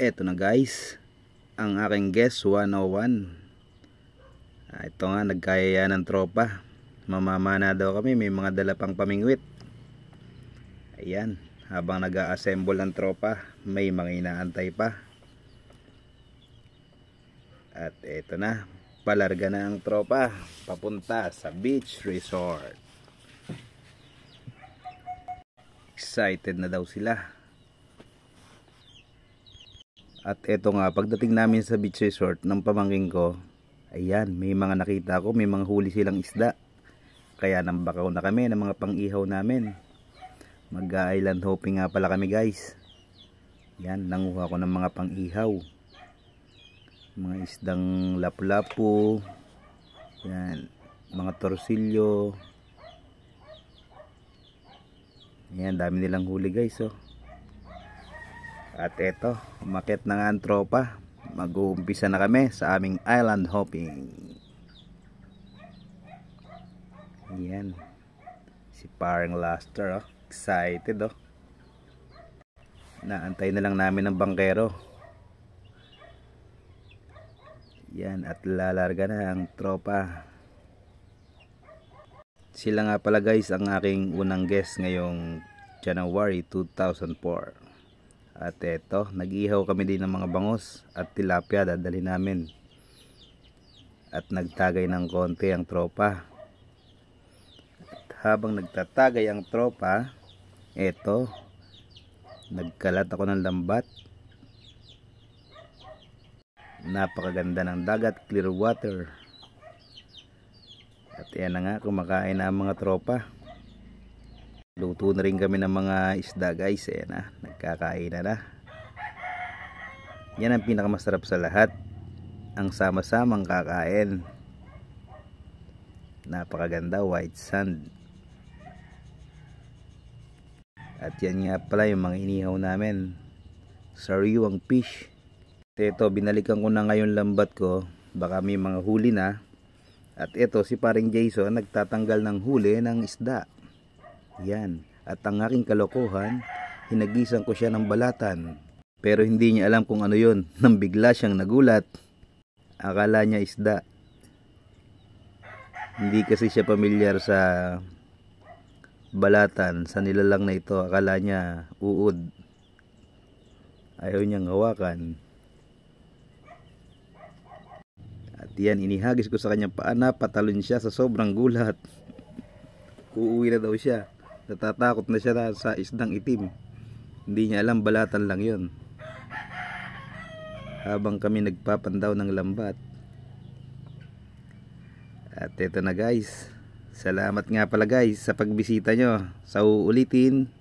eto na guys ang aking guest 101 ah, ito nga nagkayaya ng tropa mamamana daw kami may mga dala pang pamingwit ayan habang nag assemble ang tropa may mga inaantay pa at eto na palarga na ang tropa papunta sa beach resort excited na daw sila at eto nga, pagdating namin sa beach resort ng pamangking ko, ayan, may mga nakita ko, may mga huli silang isda. Kaya nambakaw na kami ng mga pang-ihaw namin. Mag-island hopping nga pala kami guys. Yan, nanguha ko ng mga pang-ihaw. Mga isdang lapu-lapu. Yan, mga torsilyo. Ayan, dami nilang huli guys oh. At eto, umakit na nga ang tropa. Mag-uumpisa na kami sa aming island hopping. Yan. Si parang Luster, oh. Excited, oh. Naantay na lang namin ng bangkero. Yan, at lalarga na ang tropa. Sila nga pala guys ang aking unang guest ngayong January 2004. At eto, nag-ihaw kami din ng mga bangus at tilapia dadali namin. At nagtagay ng konti ang tropa. At habang nagtatagay ang tropa, eto, nagkalat ako ng lambat. Napakaganda ng dagat, clear water. At yan na nga, kumakain na ang mga tropa. Luto na rin kami ng mga isda guys. Ayan na. Ah. Nagkakain na na. Yan ang pinakamasarap sa lahat. Ang sama-samang kakain. Napakaganda white sand. At yan nga pala yung mga inihaw namin. Sariwang fish. Ito, binalikan ko na ngayon lambat ko. Baka may mga huli na. At ito, si paring Jason nagtatanggal ng huli ng isda. Yan. At ang aking kalokohan, hinagisan ko siya ng balatan. Pero hindi niya alam kung ano yon nang bigla siyang nagulat. Akala niya isda. Hindi kasi siya pamilyar sa balatan. Sa nilalang na ito, akala niya uod. Ayaw niyang hawakan. At yan, inihagis ko sa kanyang paana, patalon siya sa sobrang gulat. Uuwi na daw siya natatakot na siya sa isdang itim hindi niya alam balatan lang yon habang kami nagpapandaw ng lambat at ito na guys salamat nga pala guys sa pagbisita nyo sa uulitin